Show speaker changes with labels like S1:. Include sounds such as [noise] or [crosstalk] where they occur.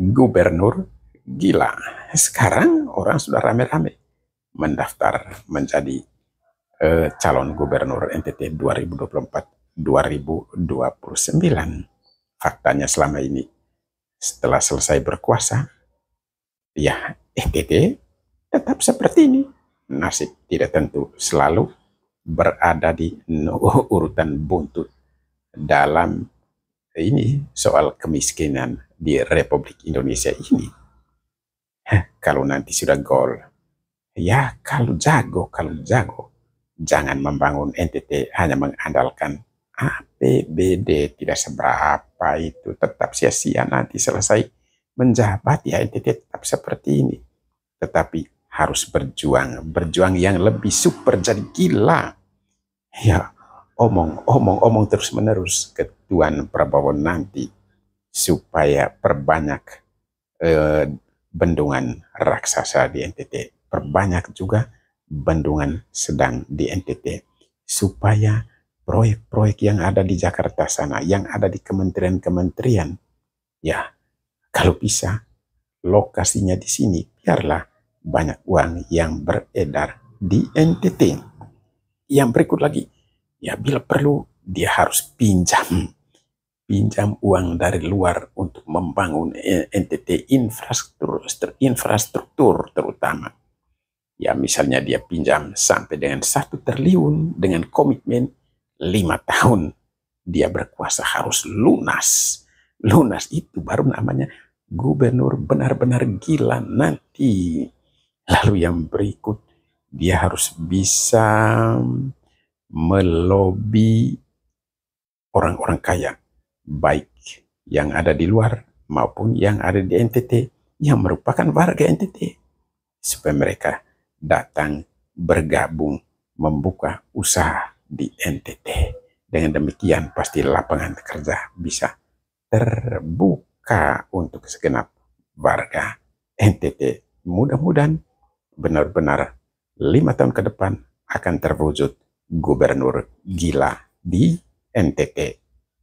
S1: gubernur gila. Sekarang orang sudah rame-rame mendaftar menjadi uh, calon gubernur NTT 2024-2029. Faktanya selama ini setelah selesai berkuasa, ya NTT tetap seperti ini. Nasib tidak tentu selalu berada di [laughs] urutan buntut dalam ini soal kemiskinan di Republik Indonesia ini. kalau nanti sudah gol, ya kalau jago, kalau jago, jangan membangun NTT hanya mengandalkan APBD tidak seberapa itu tetap sia-sia nanti selesai menjabat ya NTT tetap seperti ini. Tetapi harus berjuang, berjuang yang lebih super jadi gila. Ya, omong, omong, omong terus menerus ketuan Prabowo nanti supaya perbanyak eh, bendungan raksasa di NTT, perbanyak juga bendungan sedang di NTT, supaya proyek-proyek yang ada di Jakarta sana, yang ada di kementerian-kementerian, ya kalau bisa lokasinya di sini, biarlah banyak uang yang beredar di NTT. Yang berikut lagi, ya bila perlu dia harus pinjam pinjam uang dari luar untuk membangun eh, NTT infrastruktur, infrastruktur terutama. Ya misalnya dia pinjam sampai dengan satu triliun dengan komitmen lima tahun. Dia berkuasa harus lunas. Lunas itu baru namanya gubernur benar-benar gila nanti. Lalu yang berikut dia harus bisa melobi orang-orang kaya baik yang ada di luar maupun yang ada di NTT yang merupakan warga NTT supaya mereka datang bergabung membuka usaha di NTT. Dengan demikian pasti lapangan kerja bisa terbuka untuk segenap warga NTT. Mudah-mudahan benar-benar lima tahun ke depan akan terwujud gubernur gila di NTT.